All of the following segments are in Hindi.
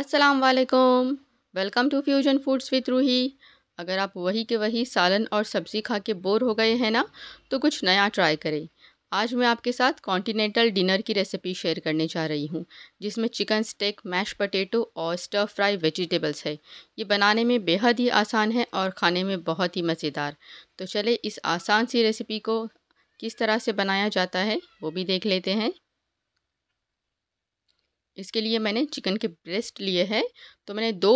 अस्सलाम वालेकुम welcome to fusion foods with Ruhi अगर आप वही के वही सालन और सब्ज़ी खा के बोर हो गए हैं ना तो कुछ नया ट्राई करें आज मैं आपके साथ कॉन्टीनेंटल डिनर की रेसिपी शेयर करने जा रही हूँ जिसमें चिकन स्टेक मैश पटेटो और स्टर फ्राई वेजिटेबल्स है ये बनाने में बेहद ही आसान है और खाने में बहुत ही मज़ेदार तो चले इस आसान सी रेसिपी को किस तरह से बनाया जाता है वो भी देख लेते हैं इसके लिए मैंने चिकन के ब्रेस्ट लिए हैं तो मैंने दो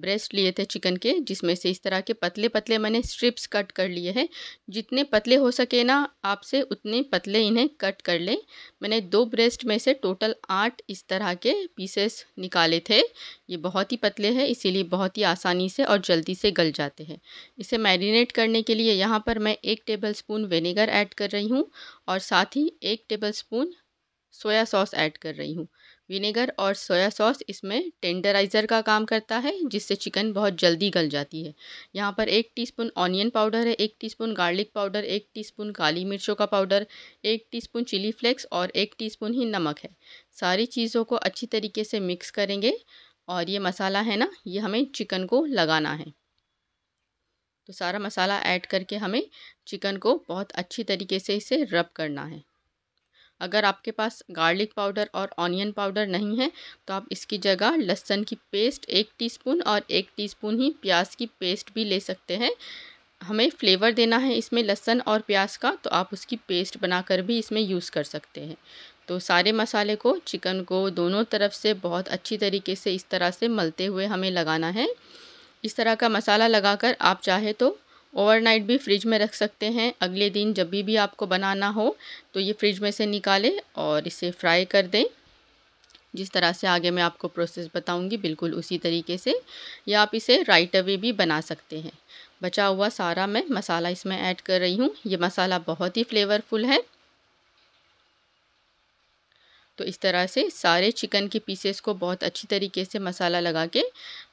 ब्रेस्ट लिए थे चिकन के जिसमें से इस तरह के पतले पतले मैंने स्ट्रिप्स कट कर लिए हैं जितने पतले हो सके ना आपसे उतने पतले इन्हें कट कर लें मैंने दो ब्रेस्ट में से टोटल आठ इस तरह के पीसेस निकाले थे ये बहुत ही पतले हैं इसीलिए बहुत ही आसानी से और जल्दी से गल जाते हैं इसे मैरिनेट करने के लिए यहाँ पर मैं एक टेबल स्पून विनेगर ऐड कर रही हूँ और साथ ही एक tablespoon soya sauce add कर रही हूँ विनेगर और सोया सॉस इसमें टेंडराइज़र का काम करता है जिससे चिकन बहुत जल्दी गल जाती है यहाँ पर एक टीस्पून ऑनियन पाउडर है एक टीस्पून गार्लिक पाउडर एक टीस्पून काली मिर्चों का पाउडर एक टीस्पून चिली फ्लेक्स और एक टीस्पून ही नमक है सारी चीज़ों को अच्छी तरीके से मिक्स करेंगे और ये मसाला है ना ये हमें चिकन को लगाना है तो सारा मसाला ऐड करके हमें चिकन को बहुत अच्छी तरीके से इसे रब करना है अगर आपके पास गार्लिक पाउडर और ऑनियन पाउडर नहीं है तो आप इसकी जगह लहसन की पेस्ट एक टीस्पून और एक टीस्पून ही प्याज की पेस्ट भी ले सकते हैं हमें फ्लेवर देना है इसमें लहसन और प्याज का तो आप उसकी पेस्ट बनाकर भी इसमें यूज़ कर सकते हैं तो सारे मसाले को चिकन को दोनों तरफ से बहुत अच्छी तरीके से इस तरह से मलते हुए हमें लगाना है इस तरह का मसाला लगाकर आप चाहे तो ओवरनाइट भी फ्रिज में रख सकते हैं अगले दिन जब भी, भी आपको बनाना हो तो ये फ्रिज में से निकालें और इसे फ्राई कर दें जिस तरह से आगे मैं आपको प्रोसेस बताऊंगी बिल्कुल उसी तरीके से या आप इसे राइट अवे भी बना सकते हैं बचा हुआ सारा मैं मसाला इसमें ऐड कर रही हूँ ये मसाला बहुत ही फ्लेवरफुल है तो इस तरह से सारे चिकन के पीसेस को बहुत अच्छी तरीके से मसाला लगा के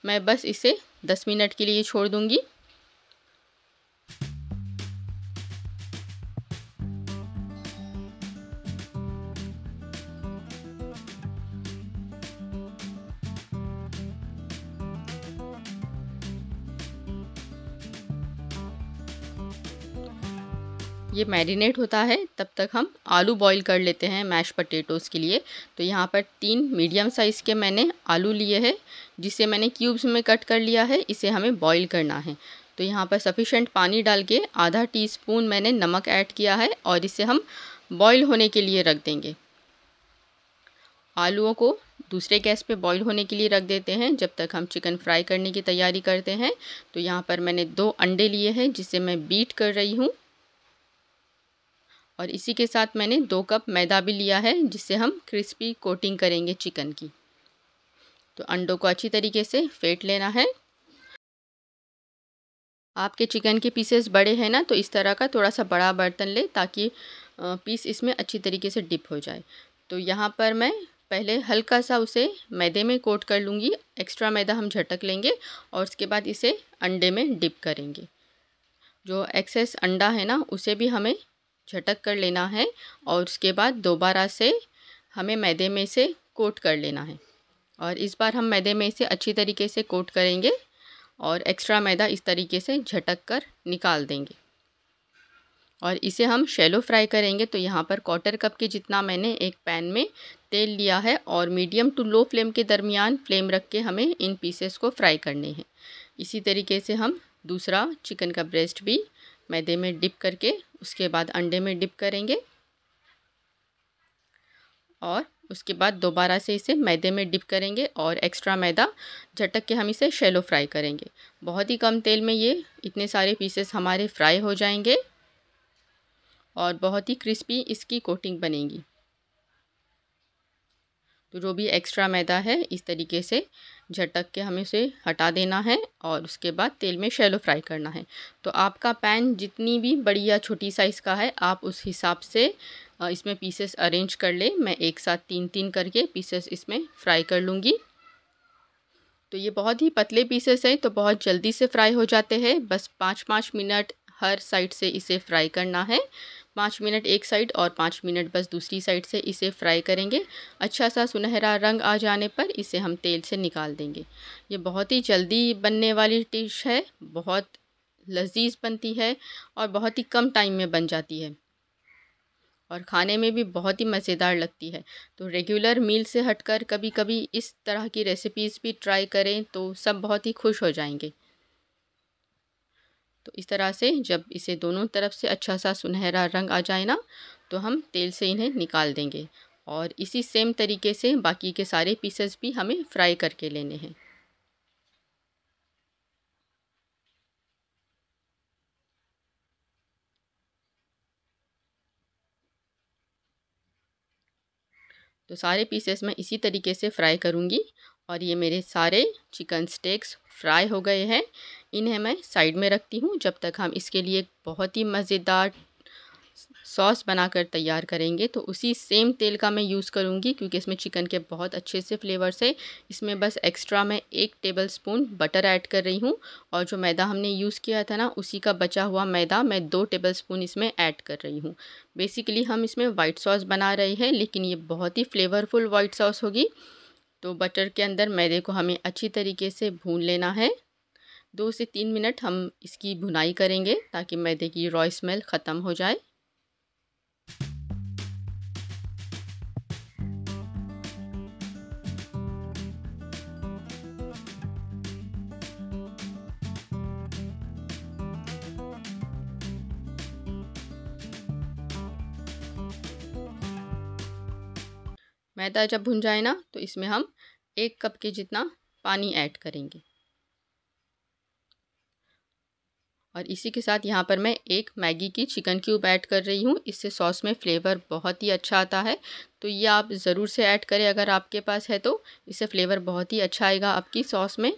मैं बस इसे 10 मिनट के लिए छोड़ दूँगी ये मैरिनेट होता है तब तक हम आलू बॉईल कर लेते हैं मैश पटेटोज़ के लिए तो यहाँ पर तीन मीडियम साइज़ के मैंने आलू लिए हैं जिसे मैंने क्यूब्स में कट कर लिया है इसे हमें बॉईल करना है तो यहाँ पर सफिशेंट पानी डाल के आधा स्पून मैंने नमक ऐड किया है और इसे हम बॉयल होने के लिए रख देंगे आलुओं को दूसरे गैस पे बॉईल होने के लिए रख देते हैं जब तक हम चिकन फ्राई करने की तैयारी करते हैं तो यहाँ पर मैंने दो अंडे लिए हैं जिसे मैं बीट कर रही हूँ और इसी के साथ मैंने दो कप मैदा भी लिया है जिससे हम क्रिस्पी कोटिंग करेंगे चिकन की तो अंडों को अच्छी तरीके से फेंट लेना है आपके चिकन के पीसेस बड़े हैं ना तो इस तरह का थोड़ा सा बड़ा बर्तन ले ताकि पीस इसमें अच्छी तरीके से डिप हो जाए तो यहाँ पर मैं पहले हल्का सा उसे मैदे में कोट कर लूँगी एक्स्ट्रा मैदा हम झटक लेंगे और उसके बाद इसे अंडे में डिप करेंगे जो एक्सेस अंडा है ना उसे भी हमें झटक कर लेना है और उसके बाद दोबारा से हमें मैदे में से कोट कर लेना है और इस बार हम मैदे में इसे अच्छी तरीके से कोट करेंगे और एक्स्ट्रा मैदा इस तरीके से झटक कर निकाल देंगे और इसे हम शैलो फ्राई करेंगे तो यहाँ पर क्वार्टर कप के जितना मैंने एक पैन में तेल लिया है और मीडियम टू लो फ्लेम के दरमियान फ्लेम रख के हमें इन पीसेस को फ्राई करने हैं इसी तरीके से हम दूसरा चिकन का ब्रेस्ट भी मैदे में डिप करके उसके बाद अंडे में डिप करेंगे और उसके बाद दोबारा से इसे मैदे में डिप करेंगे और एक्स्ट्रा मैदा झटक के हम इसे शेलो फ्राई करेंगे बहुत ही कम तेल में ये इतने सारे पीसेस हमारे फ्राई हो जाएंगे और बहुत ही क्रिस्पी इसकी कोटिंग बनेगी तो जो भी एक्स्ट्रा मैदा है इस तरीके से झटक के हमें इसे हटा देना है और उसके बाद तेल में शैलो फ्राई करना है तो आपका पैन जितनी भी बड़ी या छोटी साइज़ का है आप उस हिसाब से इसमें पीसेस अरेंज कर ले मैं एक साथ तीन तीन करके पीसेस इसमें फ्राई कर लूँगी तो ये बहुत ही पतले पीसेस हैं तो बहुत जल्दी से फ्राई हो जाते हैं बस पाँच पाँच मिनट हर साइड से इसे फ्राई करना है पाँच मिनट एक साइड और पाँच मिनट बस दूसरी साइड से इसे फ्राई करेंगे अच्छा सा सुनहरा रंग आ जाने पर इसे हम तेल से निकाल देंगे ये बहुत ही जल्दी बनने वाली डिश है बहुत लजीज बनती है और बहुत ही कम टाइम में बन जाती है और खाने में भी बहुत ही मज़ेदार लगती है तो रेगुलर मील से हटकर कभी कभी इस तरह की रेसिपीज़ भी ट्राई करें तो सब बहुत ही खुश हो जाएंगे तो इस तरह से जब इसे दोनों तरफ से अच्छा सा सुनहरा रंग आ जाए ना तो हम तेल से इन्हें निकाल देंगे और इसी सेम तरीके से बाकी के सारे पीसेस भी हमें फ्राई करके लेने हैं तो सारे पीसेस मैं इसी तरीके से फ्राई करूंगी और ये मेरे सारे चिकन स्टेक्स फ्राई हो गए हैं इन्हें मैं साइड में रखती हूँ जब तक हम इसके लिए बहुत ही मज़ेदार सॉस बनाकर तैयार करेंगे तो उसी सेम तेल का मैं यूज़ करूँगी क्योंकि इसमें चिकन के बहुत अच्छे से फ्लेवर्स है इसमें बस एक्स्ट्रा मैं एक टेबल स्पून बटर ऐड कर रही हूँ और जो मैदा हमने यूज़ किया था ना उसी का बचा हुआ मैदा मैं दो टेबल स्पून इसमें ऐड कर रही हूँ बेसिकली हम इसमें वाइट सॉस बना रहे हैं लेकिन ये बहुत ही फ्लेवरफुल वाइट सॉस होगी तो बटर के अंदर मैदे को हमें अच्छी तरीके से भून लेना है दो से तीन मिनट हम इसकी भुनाई करेंगे ताकि मैदे की रॉय स्मेल ख़त्म हो जाए मैदा जब भुन जाए ना तो इसमें हम एक कप के जितना पानी ऐड करेंगे और इसी के साथ यहाँ पर मैं एक मैगी की चिकन क्यूब ऐड कर रही हूँ इससे सॉस में फ्लेवर बहुत ही अच्छा आता है तो ये आप ज़रूर से ऐड करें अगर आपके पास है तो इससे फ्लेवर बहुत ही अच्छा आएगा आपकी सॉस में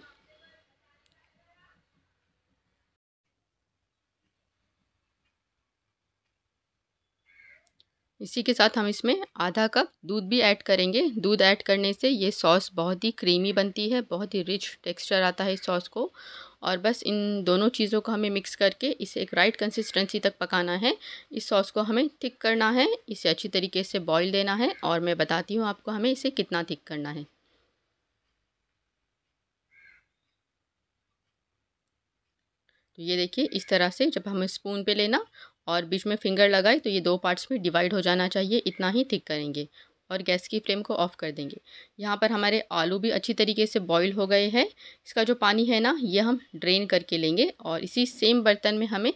इसी के साथ हम इसमें आधा कप दूध भी ऐड करेंगे दूध ऐड करने से ये सॉस बहुत ही क्रीमी बनती है बहुत ही रिच टेक्सचर आता है इस सॉस को और बस इन दोनों चीज़ों को हमें मिक्स करके इसे एक राइट कंसिस्टेंसी तक पकाना है इस सॉस को हमें थिक करना है इसे अच्छी तरीके से बॉईल देना है और मैं बताती हूँ आपको हमें इसे कितना थिक करना है तो ये देखिए इस तरह से जब हम स्पून पे लेना और बीच में फिंगर लगाई तो ये दो पार्ट्स में डिवाइड हो जाना चाहिए इतना ही थिक करेंगे और गैस की फ्लेम को ऑफ़ कर देंगे यहाँ पर हमारे आलू भी अच्छी तरीके से बॉईल हो गए हैं इसका जो पानी है ना ये हम ड्रेन करके लेंगे और इसी सेम बर्तन में हमें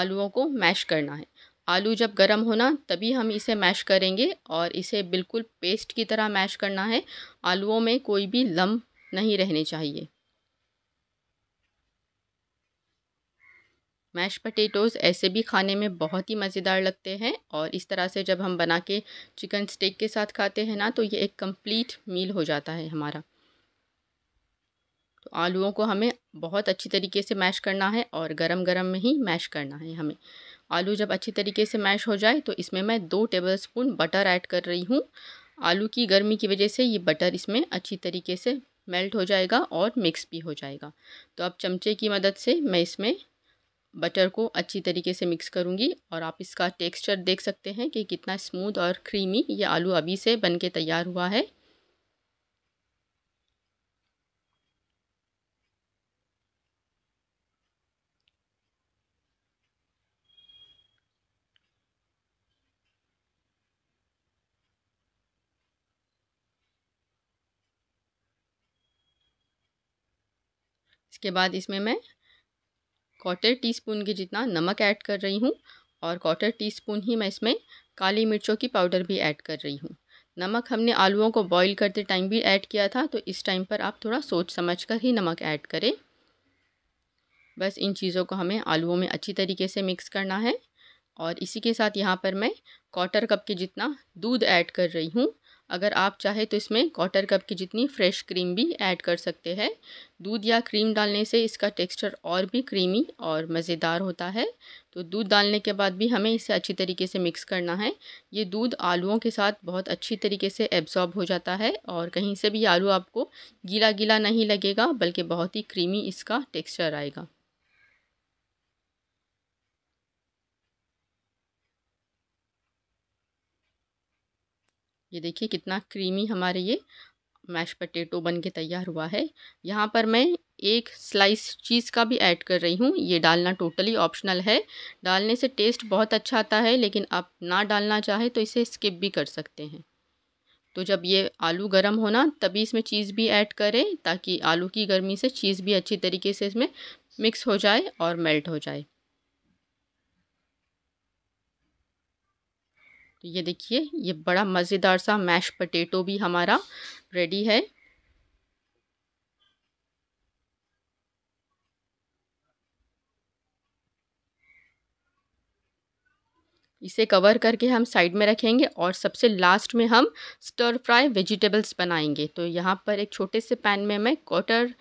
आलूओं को मैश करना है आलू जब गर्म होना तभी हम इसे मैश करेंगे और इसे बिल्कुल पेस्ट की तरह मैश करना है आलूओं में कोई भी लम नहीं रहने चाहिए मैश पटेटोज़ ऐसे भी खाने में बहुत ही मज़ेदार लगते हैं और इस तरह से जब हम बना के चिकन स्टेक के साथ खाते हैं ना तो ये एक कंप्लीट मील हो जाता है हमारा तो आलूओं को हमें बहुत अच्छी तरीके से मैश करना है और गरम गरम में ही मैश करना है हमें आलू जब अच्छी तरीके से मैश हो जाए तो इसमें मैं दो टेबल स्पून बटर ऐड कर रही हूँ आलू की गर्मी की वजह से ये बटर इसमें अच्छी तरीके से मेल्ट हो जाएगा और मिक्स भी हो जाएगा तो अब चमचे की मदद से मैं इसमें बटर को अच्छी तरीके से मिक्स करूँगी और आप इसका टेक्सचर देख सकते हैं कि कितना स्मूथ और क्रीमी ये आलू अभी से बन के तैयार हुआ है इसके बाद इसमें मैं क्वार्टर टी स्पून के जितना नमक ऐड कर रही हूँ और क्वार्टर टी स्पून ही मैं इसमें काली मिर्चों की पाउडर भी ऐड कर रही हूँ नमक हमने आलूओं को बॉईल करते टाइम भी ऐड किया था तो इस टाइम पर आप थोड़ा सोच समझ कर ही नमक ऐड करें बस इन चीज़ों को हमें आलूओं में अच्छी तरीके से मिक्स करना है और इसी के साथ यहाँ पर मैं क्वार्टर कप के जितना दूध ऐड कर रही हूँ अगर आप चाहे तो इसमें क्वार्टर कप की जितनी फ्रेश क्रीम भी ऐड कर सकते हैं दूध या क्रीम डालने से इसका टेक्सचर और भी क्रीमी और मज़ेदार होता है तो दूध डालने के बाद भी हमें इसे अच्छी तरीके से मिक्स करना है ये दूध आलूओं के साथ बहुत अच्छी तरीके से एब्जॉर्ब हो जाता है और कहीं से भी आलू आपको गीला गीला नहीं लगेगा बल्कि बहुत ही क्रीमी इसका टेक्स्चर आएगा ये देखिए कितना क्रीमी हमारे ये मैश पटेटो बन के तैयार हुआ है यहाँ पर मैं एक स्लाइस चीज़ का भी ऐड कर रही हूँ ये डालना टोटली ऑप्शनल है डालने से टेस्ट बहुत अच्छा आता है लेकिन आप ना डालना चाहे तो इसे स्किप भी कर सकते हैं तो जब ये आलू गर्म होना तभी इसमें चीज़ भी ऐड करें ताकि आलू की गर्मी से चीज़ भी अच्छी तरीके से इसमें मिक्स हो जाए और मेल्ट हो जाए तो ये देखिए ये बड़ा मज़ेदार सा मैश पटेटो भी हमारा रेडी है इसे कवर करके हम साइड में रखेंगे और सबसे लास्ट में हम स्टर फ्राई वेजिटेबल्स बनाएंगे तो यहाँ पर एक छोटे से पैन में मैं क्वार्टर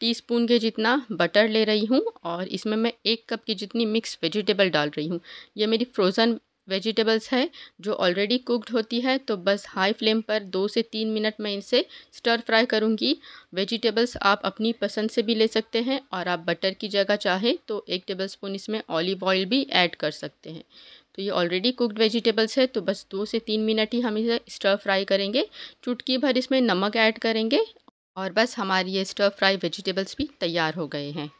टी स्पून के जितना बटर ले रही हूँ और इसमें मैं एक कप की जितनी मिक्स वेजिटेबल डाल रही हूँ ये मेरी फ्रोज़न वेजिटेबल्स हैं जो ऑलरेडी कुकड होती है तो बस हाई फ्लेम पर दो से तीन मिनट में इनसे स्टर फ्राई करूँगी वेजिटेबल्स आप अपनी पसंद से भी ले सकते हैं और आप बटर की जगह चाहें तो एक टेबल स्पून इसमें ऑलिव ऑयल भी ऐड कर सकते हैं तो ये ऑलरेडी कुकड वेजिटेबल्स है तो बस दो से तीन मिनट ही हम इसे स्टर फ्राई करेंगे चुटकी भर इसमें नमक ऐड करेंगे और बस हमारी ये स्टर फ्राई वेजिटेबल्स भी तैयार हो गए हैं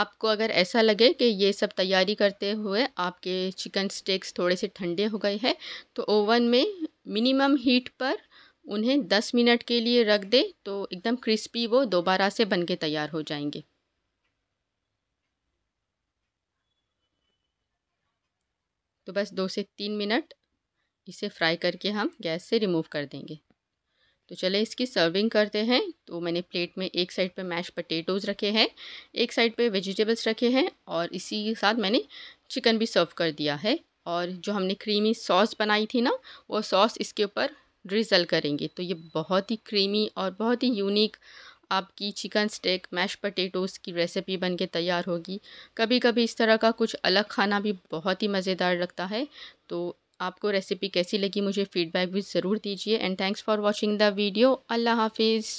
आपको अगर ऐसा लगे कि ये सब तैयारी करते हुए आपके चिकन स्टेक्स थोड़े से ठंडे हो गए हैं तो ओवन में मिनिमम हीट पर उन्हें दस मिनट के लिए रख दें तो एकदम क्रिस्पी वो दोबारा से बन के तैयार हो जाएंगे तो बस दो से तीन मिनट इसे फ्राई करके हम गैस से रिमूव कर देंगे तो चले इसकी सर्विंग करते हैं तो मैंने प्लेट में एक साइड पे मैश पटेटोज़ रखे हैं एक साइड पे वेजिटेबल्स रखे हैं और इसी के साथ मैंने चिकन भी सर्व कर दिया है और जो हमने क्रीमी सॉस बनाई थी ना वो सॉस इसके ऊपर ड्रिजल करेंगे तो ये बहुत ही क्रीमी और बहुत ही यूनिक आपकी चिकन स्टेक मैश पटेटोज़ की रेसिपी बन के तैयार होगी कभी कभी इस तरह का कुछ अलग खाना भी बहुत ही मज़ेदार लगता है तो आपको रेसिपी कैसी लगी मुझे फ़ीडबैक भी ज़रूर दीजिए and thanks for watching the video अल्लाह हाफिज़